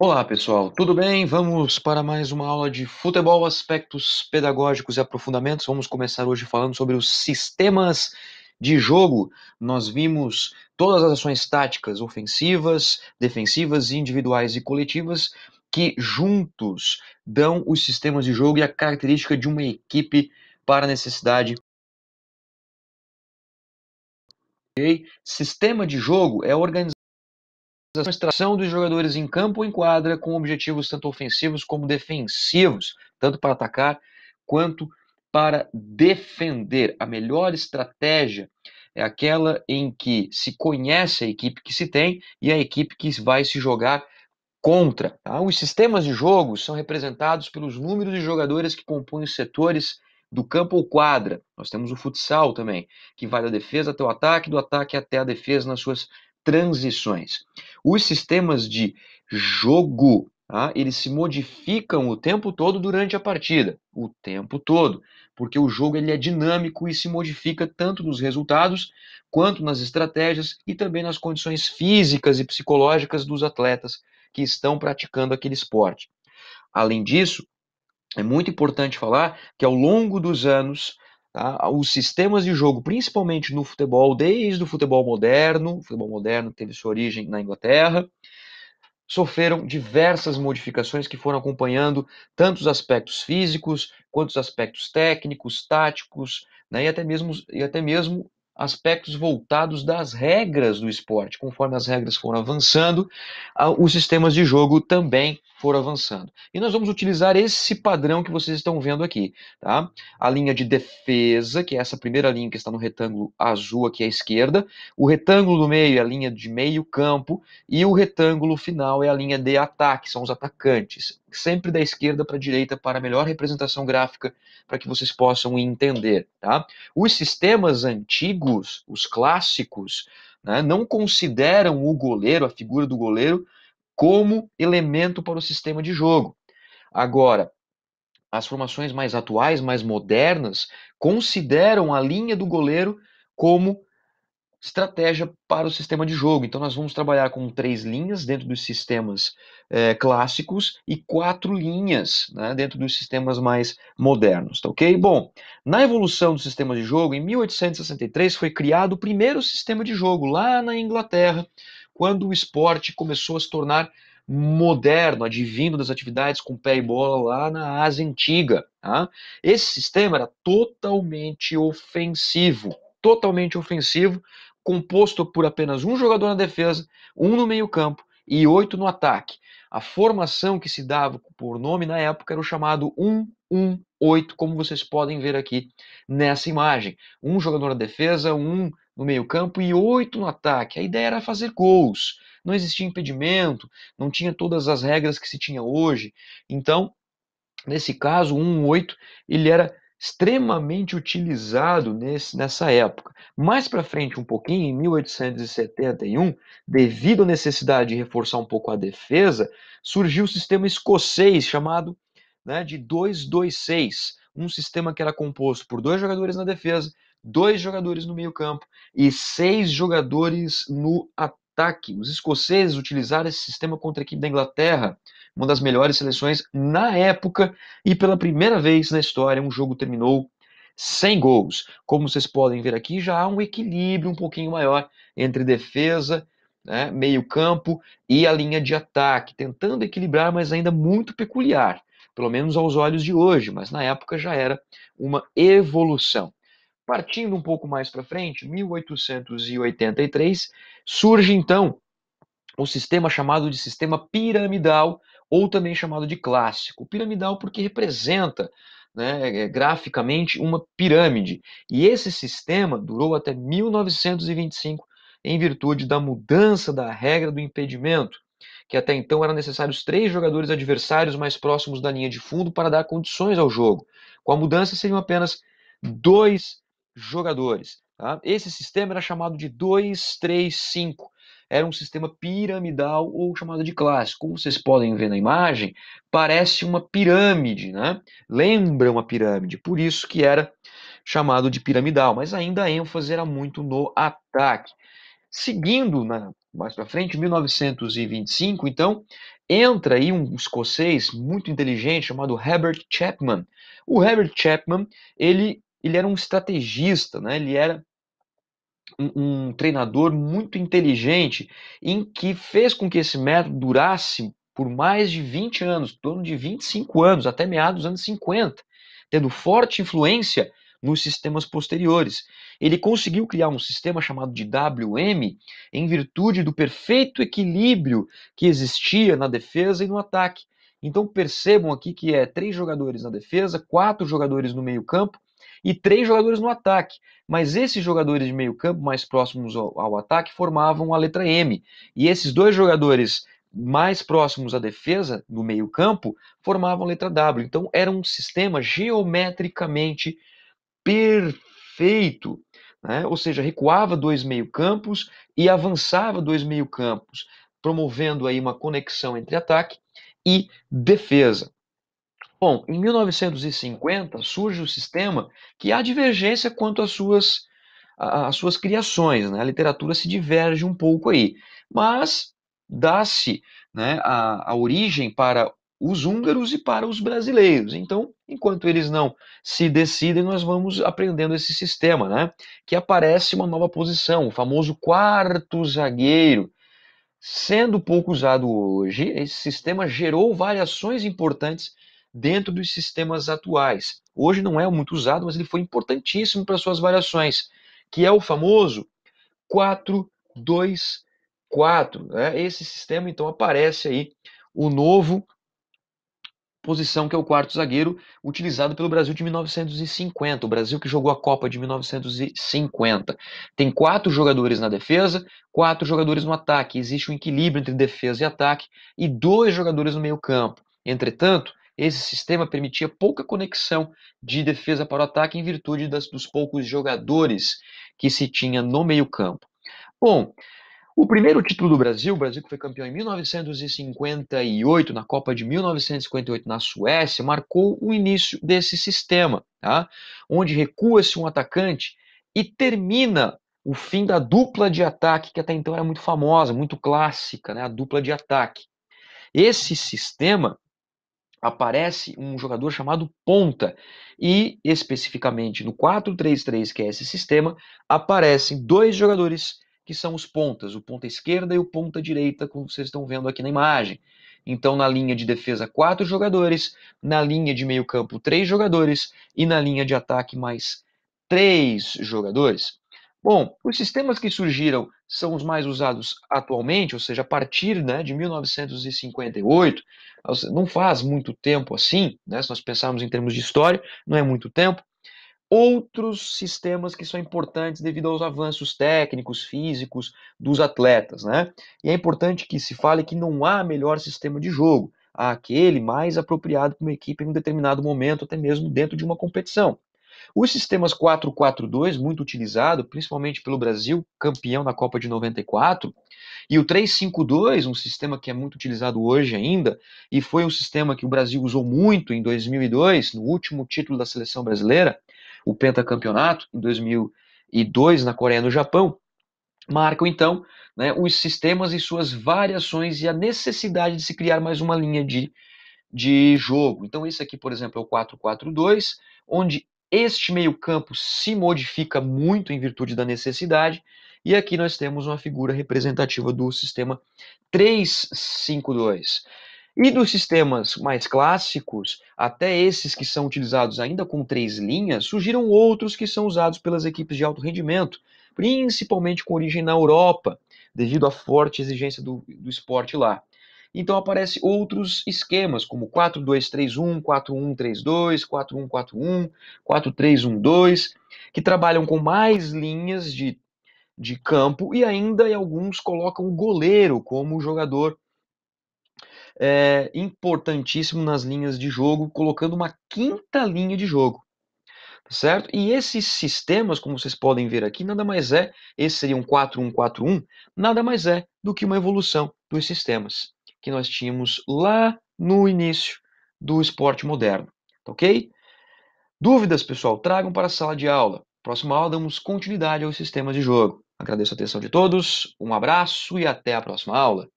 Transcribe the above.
Olá pessoal, tudo bem? Vamos para mais uma aula de futebol, aspectos pedagógicos e aprofundamentos. Vamos começar hoje falando sobre os sistemas de jogo. Nós vimos todas as ações táticas, ofensivas, defensivas, individuais e coletivas, que juntos dão os sistemas de jogo e a característica de uma equipe para a necessidade Sistema de jogo é a organização extração dos jogadores em campo ou em quadra com objetivos tanto ofensivos como defensivos, tanto para atacar quanto para defender. A melhor estratégia é aquela em que se conhece a equipe que se tem e a equipe que vai se jogar contra. Tá? Os sistemas de jogo são representados pelos números de jogadores que compõem os setores do campo ou quadra. Nós temos o futsal também, que vai da defesa até o ataque, do ataque até a defesa nas suas transições. Os sistemas de jogo, tá? eles se modificam o tempo todo durante a partida, o tempo todo, porque o jogo ele é dinâmico e se modifica tanto nos resultados quanto nas estratégias e também nas condições físicas e psicológicas dos atletas que estão praticando aquele esporte. Além disso, é muito importante falar que ao longo dos anos Tá? Os sistemas de jogo, principalmente no futebol, desde o futebol moderno, o futebol moderno teve sua origem na Inglaterra, sofreram diversas modificações que foram acompanhando tanto os aspectos físicos quanto os aspectos técnicos, táticos, né, e até mesmo, e até mesmo aspectos voltados das regras do esporte. Conforme as regras foram avançando, os sistemas de jogo também foram avançando. E nós vamos utilizar esse padrão que vocês estão vendo aqui, tá? A linha de defesa, que é essa primeira linha que está no retângulo azul aqui à esquerda, o retângulo do meio é a linha de meio campo e o retângulo final é a linha de ataque, são os atacantes sempre da esquerda para a direita para melhor representação gráfica para que vocês possam entender. Tá? Os sistemas antigos, os clássicos, né, não consideram o goleiro, a figura do goleiro, como elemento para o sistema de jogo. Agora, as formações mais atuais, mais modernas, consideram a linha do goleiro como estratégia para o sistema de jogo. Então, nós vamos trabalhar com três linhas dentro dos sistemas é, clássicos e quatro linhas né, dentro dos sistemas mais modernos, tá ok? Bom, na evolução do sistema de jogo, em 1863 foi criado o primeiro sistema de jogo lá na Inglaterra, quando o esporte começou a se tornar moderno, advindo das atividades com pé e bola lá na Ásia Antiga. Tá? Esse sistema era totalmente ofensivo, totalmente ofensivo, composto por apenas um jogador na defesa, um no meio-campo e oito no ataque. A formação que se dava por nome na época era o chamado 1-1-8, como vocês podem ver aqui nessa imagem. Um jogador na defesa, um no meio-campo e oito no ataque. A ideia era fazer gols. Não existia impedimento, não tinha todas as regras que se tinha hoje. Então, nesse caso, 1-8, ele era extremamente utilizado nesse, nessa época. Mais para frente, um pouquinho, em 1871, devido à necessidade de reforçar um pouco a defesa, surgiu o sistema escocês chamado né, de 2-2-6, um sistema que era composto por dois jogadores na defesa, dois jogadores no meio-campo e seis jogadores no ataque. Os escoceses utilizaram esse sistema contra a equipe da Inglaterra uma das melhores seleções na época, e pela primeira vez na história um jogo terminou sem gols. Como vocês podem ver aqui, já há um equilíbrio um pouquinho maior entre defesa, né, meio-campo e a linha de ataque, tentando equilibrar, mas ainda muito peculiar, pelo menos aos olhos de hoje, mas na época já era uma evolução. Partindo um pouco mais para frente, 1883, surge então o um sistema chamado de sistema piramidal, ou também chamado de clássico. Piramidal porque representa né, eh, graficamente uma pirâmide. E esse sistema durou até 1925 em virtude da mudança da regra do impedimento, que até então eram necessários três jogadores adversários mais próximos da linha de fundo para dar condições ao jogo. Com a mudança seriam apenas dois jogadores. Tá? Esse sistema era chamado de 2-3-5 era um sistema piramidal ou chamado de classe. Como vocês podem ver na imagem, parece uma pirâmide, né? Lembra uma pirâmide, por isso que era chamado de piramidal, mas ainda a ênfase era muito no ataque. Seguindo na, mais para frente, 1925, então, entra aí um escocês muito inteligente chamado Herbert Chapman. O Herbert Chapman, ele, ele era um estrategista, né? ele era um, um treinador muito inteligente em que fez com que esse método durasse por mais de 20 anos, em torno de 25 anos, até meados dos anos 50, tendo forte influência nos sistemas posteriores. Ele conseguiu criar um sistema chamado de WM em virtude do perfeito equilíbrio que existia na defesa e no ataque. Então percebam aqui que é três jogadores na defesa, quatro jogadores no meio-campo e três jogadores no ataque. Mas esses jogadores de meio campo mais próximos ao, ao ataque formavam a letra M. E esses dois jogadores mais próximos à defesa, no meio campo, formavam a letra W. Então era um sistema geometricamente perfeito. Né? Ou seja, recuava dois meio campos e avançava dois meio campos, promovendo aí uma conexão entre ataque e defesa. Bom, em 1950 surge o sistema que há divergência quanto às suas, às suas criações, né? a literatura se diverge um pouco aí, mas dá-se né, a, a origem para os húngaros e para os brasileiros. Então, enquanto eles não se decidem, nós vamos aprendendo esse sistema, né? Que aparece uma nova posição, o famoso quarto zagueiro. Sendo pouco usado hoje, esse sistema gerou variações importantes dentro dos sistemas atuais. Hoje não é muito usado, mas ele foi importantíssimo para suas variações, que é o famoso 4-2-4. Né? Esse sistema, então, aparece aí o novo posição que é o quarto zagueiro, utilizado pelo Brasil de 1950, o Brasil que jogou a Copa de 1950. Tem quatro jogadores na defesa, quatro jogadores no ataque, existe um equilíbrio entre defesa e ataque e dois jogadores no meio-campo. Entretanto, esse sistema permitia pouca conexão de defesa para o ataque em virtude das, dos poucos jogadores que se tinha no meio-campo. Bom, o primeiro título do Brasil, o Brasil que foi campeão em 1958, na Copa de 1958 na Suécia, marcou o início desse sistema, tá? onde recua-se um atacante e termina o fim da dupla de ataque, que até então era muito famosa, muito clássica, né? a dupla de ataque. Esse sistema aparece um jogador chamado ponta. E especificamente no 4-3-3, que é esse sistema, aparecem dois jogadores que são os pontas, o ponta esquerda e o ponta direita, como vocês estão vendo aqui na imagem. Então, na linha de defesa, quatro jogadores, na linha de meio-campo, três jogadores, e na linha de ataque, mais três jogadores. Bom, os sistemas que surgiram são os mais usados atualmente, ou seja, a partir né, de 1958, não faz muito tempo assim, né, se nós pensarmos em termos de história, não é muito tempo. Outros sistemas que são importantes devido aos avanços técnicos, físicos dos atletas, né? E é importante que se fale que não há melhor sistema de jogo, há aquele mais apropriado para uma equipe em um determinado momento, até mesmo dentro de uma competição. Os sistemas 442, muito utilizado, principalmente pelo Brasil, campeão da Copa de 94, e o 352, um sistema que é muito utilizado hoje ainda, e foi um sistema que o Brasil usou muito em 2002, no último título da seleção brasileira, o pentacampeonato, em 2002 na Coreia e no Japão, marcam então né, os sistemas e suas variações e a necessidade de se criar mais uma linha de, de jogo. Então, esse aqui, por exemplo, é o 4-4-2, onde este meio-campo se modifica muito em virtude da necessidade, e aqui nós temos uma figura representativa do sistema 352. E dos sistemas mais clássicos, até esses que são utilizados ainda com três linhas, surgiram outros que são usados pelas equipes de alto rendimento, principalmente com origem na Europa, devido à forte exigência do, do esporte lá. Então aparecem outros esquemas, como 4-2-3-1, 4-1-3-2, 4-1-4-1, 4-3-1-2, que trabalham com mais linhas de, de campo e ainda alguns colocam o goleiro como jogador é, importantíssimo nas linhas de jogo, colocando uma quinta linha de jogo tá certo? E esses sistemas, como vocês podem ver aqui, nada mais é, esse seria um 4-1-4-1, nada mais é do que uma evolução dos sistemas que nós tínhamos lá no início do esporte moderno, tá ok? Dúvidas, pessoal, tragam para a sala de aula. Próxima aula damos continuidade aos sistemas de jogo. Agradeço a atenção de todos, um abraço e até a próxima aula.